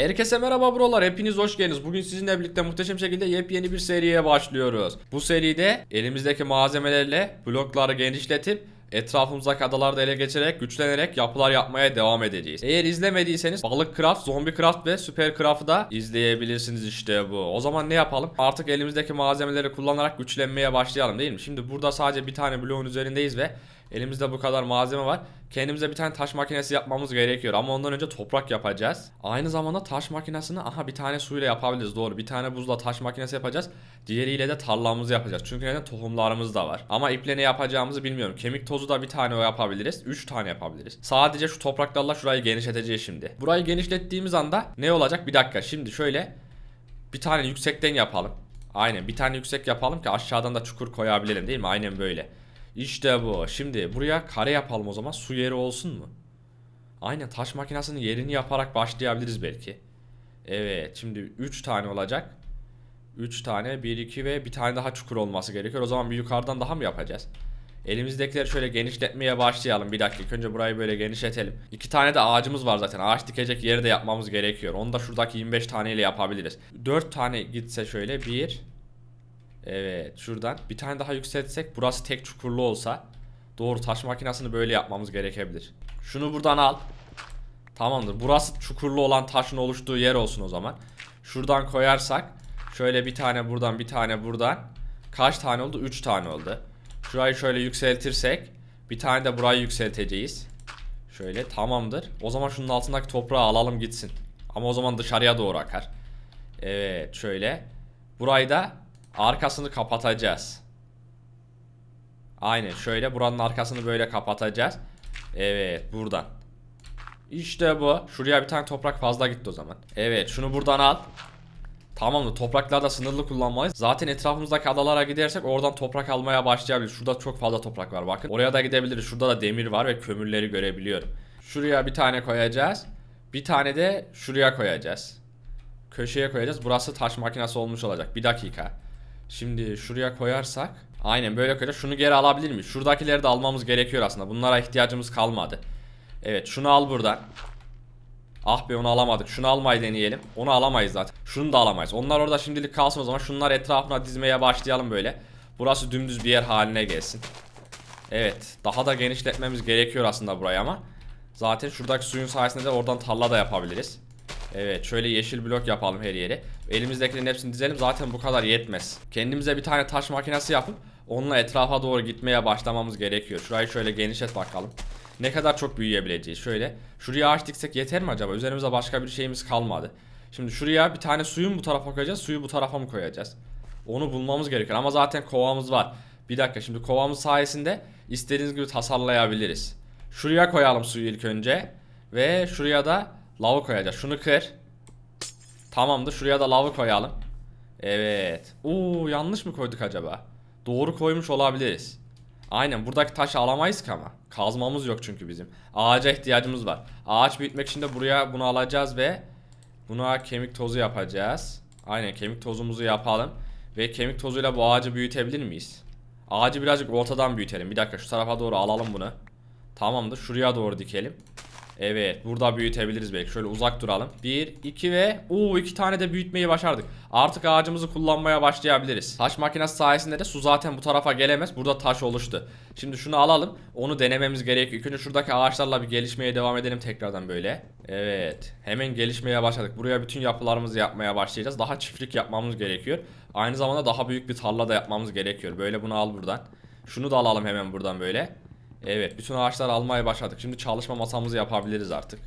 Herkese merhaba brolar hepiniz hoş geldiniz. Bugün sizinle birlikte muhteşem şekilde yepyeni bir seriye başlıyoruz. Bu seride elimizdeki malzemelerle blokları genişletip etrafımızdaki adalarda ele geçerek güçlenerek yapılar yapmaya devam edeceğiz. Eğer izlemediyseniz balık craft, Zombie craft ve süper craft'ı da izleyebilirsiniz işte bu. O zaman ne yapalım? Artık elimizdeki malzemeleri kullanarak güçlenmeye başlayalım değil mi? Şimdi burada sadece bir tane bloğun üzerindeyiz ve Elimizde bu kadar malzeme var. Kendimize bir tane taş makinesi yapmamız gerekiyor ama ondan önce toprak yapacağız. Aynı zamanda taş makinesini aha bir tane suyla yapabiliriz doğru. Bir tane buzla taş makinesi yapacağız. Diğeriyle de tarlamızı yapacağız. Çünkü neden tohumlarımız da var. Ama iple ne yapacağımızı bilmiyorum. Kemik tozu da bir tane o yapabiliriz. 3 tane yapabiliriz. Sadece şu toprak dallar şurayı genişleteceğiz şimdi. Burayı genişlettiğimiz anda ne olacak? Bir dakika şimdi şöyle bir tane yüksekten yapalım. Aynen bir tane yüksek yapalım ki aşağıdan da çukur koyabilelim değil mi? Aynen böyle. İşte bu. Şimdi buraya kare yapalım o zaman. Su yeri olsun mu? Aynen taş makinesinin yerini yaparak başlayabiliriz belki. Evet şimdi 3 tane olacak. 3 tane 1 2 ve bir tane daha çukur olması gerekiyor. O zaman bir yukarıdan daha mı yapacağız? Elimizdekileri şöyle genişletmeye başlayalım. Bir dakika önce burayı böyle genişletelim. İki tane de ağacımız var zaten. Ağaç dikecek yeri de yapmamız gerekiyor. Onu da şuradaki 25 taneyle yapabiliriz. 4 tane gitse şöyle. bir, Evet şuradan. Bir tane daha yükseltsek. Burası tek çukurlu olsa. Doğru taş makinesini böyle yapmamız gerekebilir. Şunu buradan al. Tamamdır. Burası çukurlu olan taşın oluştuğu yer olsun o zaman. Şuradan koyarsak. Şöyle bir tane buradan bir tane buradan. Kaç tane oldu? 3 tane oldu. Şurayı şöyle yükseltirsek. Bir tane de burayı yükselteceğiz. Şöyle tamamdır. O zaman şunun altındaki toprağı alalım gitsin. Ama o zaman dışarıya doğru akar. Evet şöyle. Burayı da arkasını kapatacağız. Aynen şöyle buranın arkasını böyle kapatacağız. Evet buradan. İşte bu. Şuraya bir tane toprak fazla gitti o zaman. Evet şunu buradan al. Tamam mı? Topraklarda sınırlı kullanmalıyız. Zaten etrafımızdaki adalara gidersek oradan toprak almaya başlayabiliriz. Şurada çok fazla toprak var bakın. Oraya da gidebiliriz. Şurada da demir var ve kömürleri görebiliyorum. Şuraya bir tane koyacağız. Bir tane de şuraya koyacağız. Köşeye koyacağız. Burası taş makinesi olmuş olacak. Bir dakika. Şimdi şuraya koyarsak. Aynen böyle koyacağız. Şunu geri alabilir miyiz? Şuradakileri de almamız gerekiyor aslında. Bunlara ihtiyacımız kalmadı. Evet şunu al buradan. Ah be onu alamadık. Şunu almayı deneyelim. Onu alamayız zaten. Şunu da alamayız. Onlar orada şimdilik kalsın o zaman. Şunlar etrafına dizmeye başlayalım böyle. Burası dümdüz bir yer haline gelsin. Evet. Daha da genişletmemiz gerekiyor aslında burayı ama. Zaten şuradaki suyun sayesinde de oradan tarla da yapabiliriz. Evet şöyle yeşil blok yapalım her yeri. Elimizdekilerin hepsini dizelim zaten bu kadar yetmez. Kendimize bir tane taş makinesi yapıp onunla etrafa doğru gitmeye başlamamız gerekiyor. Şurayı şöyle genişlet bakalım ne kadar çok büyüyebileceği. Şöyle şuraya ağaç diksek yeter mi acaba? Üzerimize başka bir şeyimiz kalmadı. Şimdi şuraya bir tane suyun bu tarafa koyacağız. Suyu bu tarafa mı koyacağız? Onu bulmamız gerekir. ama zaten kovamız var. Bir dakika şimdi kovamız sayesinde istediğiniz gibi tasarlayabiliriz. Şuraya koyalım suyu ilk önce. Ve şuraya da lava koyacağız. Şunu kır. Tamamdır. Şuraya da lava koyalım. Evet. Oo yanlış mı koyduk acaba? Doğru koymuş olabiliriz. Aynen buradaki taş alamayız ki ama. Kazmamız yok çünkü bizim. Ağaca ihtiyacımız var. Ağaç büyütmek için de buraya bunu alacağız ve buna kemik tozu yapacağız. Aynen kemik tozumuzu yapalım. Ve kemik tozuyla bu ağacı büyütebilir miyiz? Ağacı birazcık ortadan büyütelim. Bir dakika şu tarafa doğru alalım bunu. Tamamdır. Şuraya doğru dikelim. Evet burada büyütebiliriz belki. Şöyle uzak duralım. Bir, iki ve uuu iki tane de büyütmeyi başardık. Artık ağacımızı kullanmaya başlayabiliriz. Taş makinesi sayesinde de su zaten bu tarafa gelemez. Burada taş oluştu. Şimdi şunu alalım. Onu denememiz gerekiyor. İlk önce şuradaki ağaçlarla bir gelişmeye devam edelim tekrardan böyle. Evet. Hemen gelişmeye başladık. Buraya bütün yapılarımızı yapmaya başlayacağız. Daha çiftlik yapmamız gerekiyor. Aynı zamanda daha büyük bir tarla da yapmamız gerekiyor. Böyle bunu al buradan. Şunu da alalım hemen buradan böyle. Evet bütün ağaçlar almaya başladık. Şimdi çalışma masamızı yapabiliriz artık.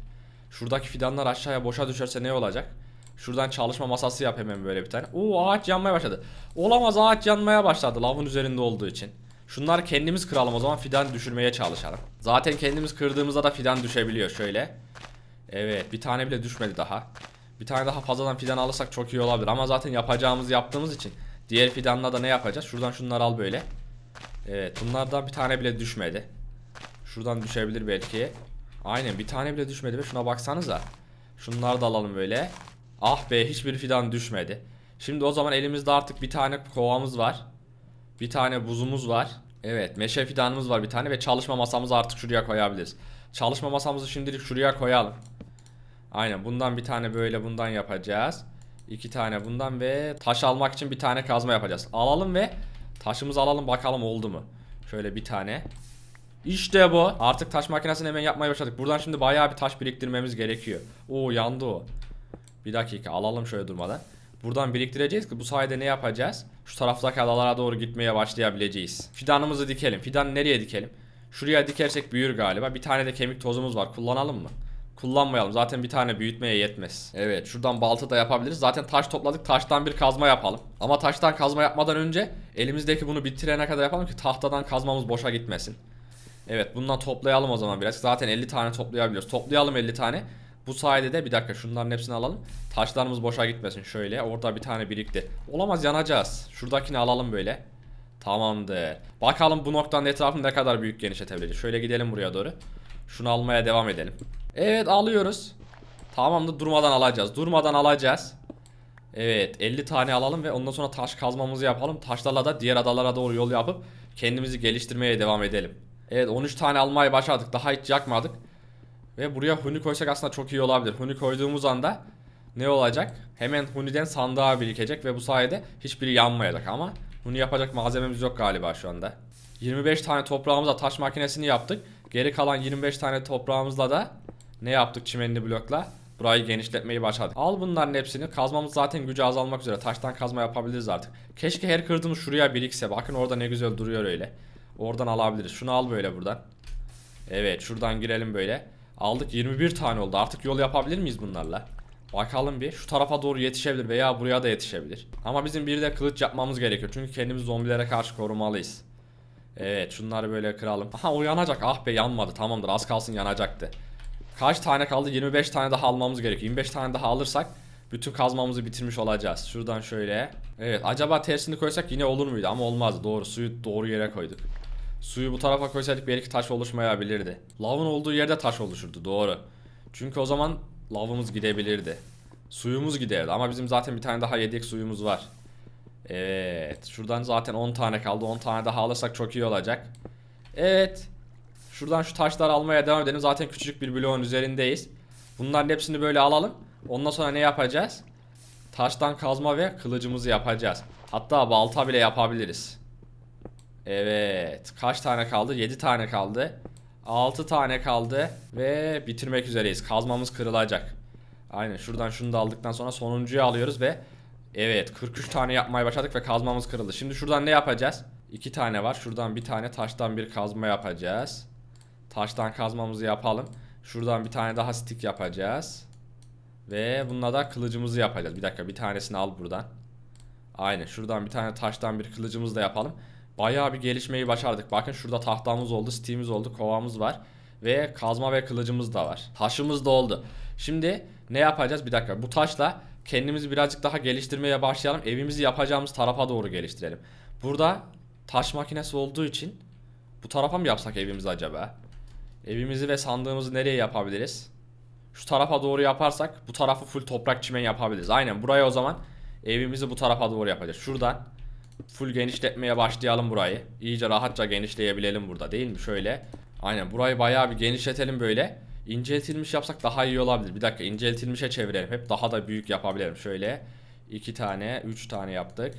Şuradaki fidanlar aşağıya boşa düşerse ne olacak? Şuradan çalışma masası yap hemen böyle bir tane. Oo ağaç yanmaya başladı. Olamaz ağaç yanmaya başladı Lavun üzerinde olduğu için. Şunları kendimiz kıralım o zaman fidan düşürmeye çalışalım. Zaten kendimiz kırdığımızda da fidan düşebiliyor şöyle. Evet bir tane bile düşmedi daha. Bir tane daha fazladan fidan alırsak çok iyi olabilir ama zaten yapacağımızı yaptığımız için diğer fidanla da ne yapacağız? Şuradan şunları al böyle. Evet bunlardan bir tane bile düşmedi. Şuradan düşebilir belki. Aynen bir tane bile düşmedi ve şuna baksanıza. Şunları da alalım böyle. Ah be hiçbir fidan düşmedi. Şimdi o zaman elimizde artık bir tane kovamız var. Bir tane buzumuz var. Evet meşe fidanımız var bir tane ve çalışma masamızı artık şuraya koyabiliriz. Çalışma masamızı şimdilik şuraya koyalım. Aynen bundan bir tane böyle bundan yapacağız. İki tane bundan ve taş almak için bir tane kazma yapacağız. Alalım ve taşımızı alalım bakalım oldu mu. Şöyle bir tane. İşte bu. Artık taş makinesini hemen yapmaya başladık. Buradan şimdi bayağı bir taş biriktirmemiz gerekiyor. Oo yandı o. Bir dakika alalım şöyle durmadan. Buradan biriktireceğiz ki bu sayede ne yapacağız? Şu taraftaki adalara doğru gitmeye başlayabileceğiz. Fidanımızı dikelim. Fidanı nereye dikelim? Şuraya dikersek büyür galiba. Bir tane de kemik tozumuz var. Kullanalım mı? Kullanmayalım. Zaten bir tane büyütmeye yetmez. Evet şuradan balta da yapabiliriz. Zaten taş topladık. Taştan bir kazma yapalım. Ama taştan kazma yapmadan önce elimizdeki bunu bitirene kadar yapalım ki tahtadan kazmamız boşa gitmesin. Evet bundan toplayalım o zaman biraz. Zaten 50 tane toplayabiliyoruz. Toplayalım 50 tane. Bu sayede de bir dakika şunların hepsini alalım. Taşlarımız boşa gitmesin şöyle. Orada bir tane birikti. Olamaz yanacağız. Şuradakini alalım böyle. Tamamdır. Bakalım bu noktanın etrafını ne kadar büyük genişletebiliriz. Şöyle gidelim buraya doğru. Şunu almaya devam edelim. Evet alıyoruz. Tamamdır durmadan alacağız. Durmadan alacağız. Evet 50 tane alalım ve ondan sonra taş kazmamızı yapalım. Taşlarla da diğer adalara doğru yol yapıp kendimizi geliştirmeye devam edelim. Evet 13 tane almayı başardık. Daha hiç yakmadık. Ve buraya huni koysak aslında çok iyi olabilir. Huni koyduğumuz anda ne olacak? Hemen huniden sandığa birikecek ve bu sayede hiçbiri yanmayacak ama huni yapacak malzememiz yok galiba şu anda. 25 tane toprağımızla taş makinesini yaptık. Geri kalan 25 tane toprağımızla da ne yaptık çimenli blokla? Burayı genişletmeyi başardık. Al bunların hepsini. Kazmamız zaten gücü azalmak üzere. Taştan kazma yapabiliriz artık. Keşke her kırdığımız şuraya birikse. Bakın orada ne güzel duruyor öyle. Oradan alabiliriz. Şunu al böyle buradan. Evet şuradan girelim böyle. Aldık 21 tane oldu. Artık yol yapabilir miyiz bunlarla? Bakalım bir. Şu tarafa doğru yetişebilir veya buraya da yetişebilir. Ama bizim bir de kılıç yapmamız gerekiyor. Çünkü kendimiz zombilere karşı korumalıyız. Evet şunları böyle kıralım. Aha o yanacak. Ah be yanmadı. Tamamdır az kalsın yanacaktı. Kaç tane kaldı? 25 tane daha almamız gerekiyor. 25 tane daha alırsak bütün kazmamızı bitirmiş olacağız. Şuradan şöyle. Evet acaba tersini koysak yine olur muydu? Ama olmazdı. Doğru suyu doğru yere koyduk. Suyu bu tarafa koysaydık belki taş oluşmayabilirdi. Lavın olduğu yerde taş oluşurdu doğru. Çünkü o zaman lavımız gidebilirdi. Suyumuz giderdi ama bizim zaten bir tane daha yedek suyumuz var. Evet. Şuradan zaten 10 tane kaldı. 10 tane daha alırsak çok iyi olacak. Evet. Şuradan şu taşları almaya devam edelim. Zaten küçücük bir bloğun üzerindeyiz. Bunların hepsini böyle alalım. Ondan sonra ne yapacağız? Taştan kazma ve kılıcımızı yapacağız. Hatta balta bile yapabiliriz. Evet. Kaç tane kaldı? 7 tane kaldı. 6 tane kaldı. Ve bitirmek üzereyiz. Kazmamız kırılacak. Aynen şuradan şunu da aldıktan sonra sonuncuyu alıyoruz ve Evet 43 tane yapmaya başladık ve kazmamız kırıldı. Şimdi şuradan ne yapacağız? 2 tane var. Şuradan bir tane taştan bir kazma yapacağız. Taştan kazmamızı yapalım. Şuradan bir tane daha stick yapacağız. Ve bununla da kılıcımızı yapacağız. Bir dakika bir tanesini al buradan. Aynen şuradan bir tane taştan bir kılıcımızı da yapalım. Bayağı bir gelişmeyi başardık. Bakın şurada tahtamız oldu, steam'imiz oldu, kovamız var. Ve kazma ve kılıcımız da var. Taşımız da oldu. Şimdi ne yapacağız? Bir dakika. Bu taşla kendimizi birazcık daha geliştirmeye başlayalım. Evimizi yapacağımız tarafa doğru geliştirelim. Burada taş makinesi olduğu için bu tarafa mı yapsak evimizi acaba? Evimizi ve sandığımızı nereye yapabiliriz? Şu tarafa doğru yaparsak bu tarafı full toprak çimen yapabiliriz. Aynen buraya o zaman evimizi bu tarafa doğru yapacağız. Şuradan full genişletmeye başlayalım burayı. İyice rahatça genişleyebilelim burada değil mi? Şöyle. Aynen burayı bayağı bir genişletelim böyle. İnceltilmiş yapsak daha iyi olabilir. Bir dakika inceltilmişe çevirelim. Hep daha da büyük yapabilirim. Şöyle 2 tane 3 tane yaptık.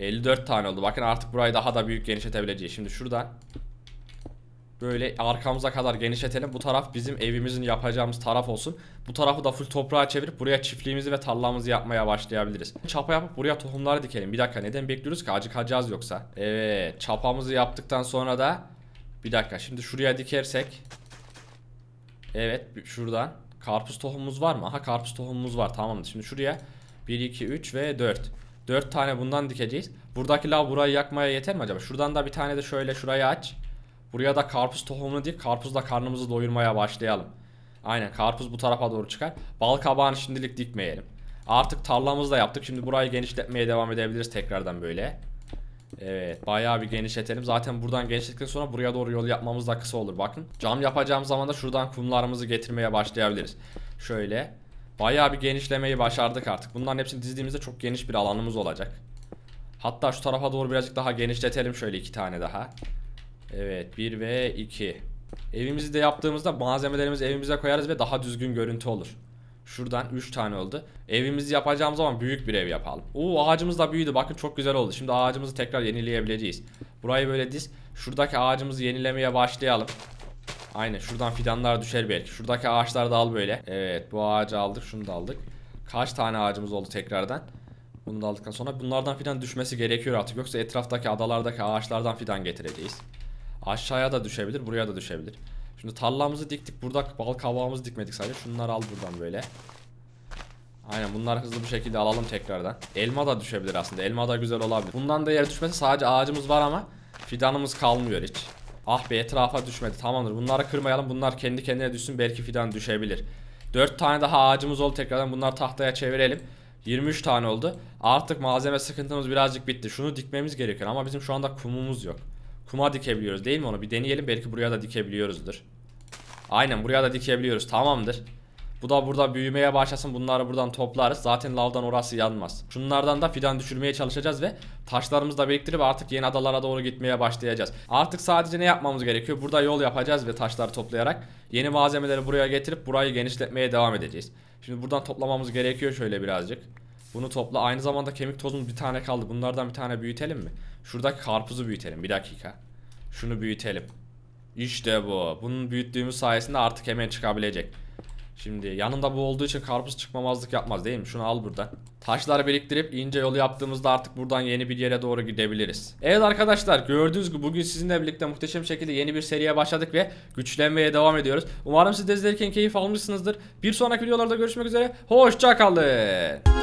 54 tane oldu. Bakın artık burayı daha da büyük genişletebileceğiz. Şimdi şuradan Böyle arkamıza kadar genişletelim. Bu taraf bizim evimizin yapacağımız taraf olsun. Bu tarafı da full toprağa çevirip buraya çiftliğimizi ve tarlamızı yapmaya başlayabiliriz. Çapa yapıp buraya tohumları dikelim. Bir dakika neden bekliyoruz ki? Acıkacağız yoksa. Evet çapamızı yaptıktan sonra da... Bir dakika şimdi şuraya dikersek... Evet şuradan. Karpuz tohumumuz var mı? Aha karpuz tohumumuz var tamamdır. Şimdi şuraya 1, 2, 3 ve 4. 4 tane bundan dikeceğiz. Buradaki lav burayı yakmaya yeter mi acaba? Şuradan da bir tane de şöyle şuraya aç. Buraya da karpuz tohumunu diye karpuzla karnımızı doyurmaya başlayalım. Aynen karpuz bu tarafa doğru çıkar. Bal kabağını şimdilik dikmeyelim. Artık tarlamızı da yaptık. Şimdi burayı genişletmeye devam edebiliriz tekrardan böyle. Evet bayağı bir genişletelim. Zaten buradan genişlettikten sonra buraya doğru yol yapmamız da kısa olur bakın. Cam yapacağım zaman da şuradan kumlarımızı getirmeye başlayabiliriz. Şöyle. Bayağı bir genişlemeyi başardık artık. Bunların hepsini dizdiğimizde çok geniş bir alanımız olacak. Hatta şu tarafa doğru birazcık daha genişletelim şöyle iki tane daha. Evet 1 ve 2. Evimizi de yaptığımızda malzemelerimizi evimize koyarız ve daha düzgün görüntü olur. Şuradan 3 tane oldu. Evimizi yapacağımız zaman büyük bir ev yapalım. Oo ağacımız da büyüdü. Bakın çok güzel oldu. Şimdi ağacımızı tekrar yenileyebileceğiz. Burayı böyle diz. Şuradaki ağacımızı yenilemeye başlayalım. Aynen şuradan fidanlar düşer belki. Şuradaki ağaçları da al böyle. Evet bu ağacı aldık. Şunu da aldık. Kaç tane ağacımız oldu tekrardan? Bunu da aldıktan sonra bunlardan fidan düşmesi gerekiyor artık. Yoksa etraftaki adalardaki ağaçlardan fidan getireceğiz. Aşağıya da düşebilir, buraya da düşebilir. Şimdi tarlamızı diktik. Burada bal kavağımızı dikmedik sadece. Şunları al buradan böyle. Aynen bunları hızlı bir şekilde alalım tekrardan. Elma da düşebilir aslında. Elma da güzel olabilir. Bundan da yer düşmesi sadece ağacımız var ama fidanımız kalmıyor hiç. Ah be etrafa düşmedi. Tamamdır. Bunları kırmayalım. Bunlar kendi kendine düşsün. Belki fidan düşebilir. 4 tane daha ağacımız oldu tekrardan. Bunları tahtaya çevirelim. 23 tane oldu. Artık malzeme sıkıntımız birazcık bitti. Şunu dikmemiz gerekiyor ama bizim şu anda kumumuz yok kuma dikebiliyoruz değil mi onu? Bir deneyelim belki buraya da dikebiliyoruzdur. Aynen buraya da dikebiliyoruz tamamdır. Bu da burada büyümeye başlasın bunları buradan toplarız. Zaten lavdan orası yanmaz. Şunlardan da fidan düşürmeye çalışacağız ve taşlarımızı da biriktirip artık yeni adalara doğru gitmeye başlayacağız. Artık sadece ne yapmamız gerekiyor? Burada yol yapacağız ve taşları toplayarak yeni malzemeleri buraya getirip burayı genişletmeye devam edeceğiz. Şimdi buradan toplamamız gerekiyor şöyle birazcık. Bunu topla. Aynı zamanda kemik tozumuz bir tane kaldı. Bunlardan bir tane büyütelim mi? Şuradaki karpuzu büyütelim. Bir dakika. Şunu büyütelim. İşte bu. Bunun büyüttüğümüz sayesinde artık hemen çıkabilecek. Şimdi yanında bu olduğu için karpuz çıkmamazlık yapmaz değil mi? Şunu al buradan. Taşları biriktirip ince yolu yaptığımızda artık buradan yeni bir yere doğru gidebiliriz. Evet arkadaşlar gördüğünüz gibi bugün sizinle birlikte muhteşem şekilde yeni bir seriye başladık ve güçlenmeye devam ediyoruz. Umarım siz de izlerken keyif almışsınızdır. Bir sonraki videolarda görüşmek üzere. Hoşçakalın.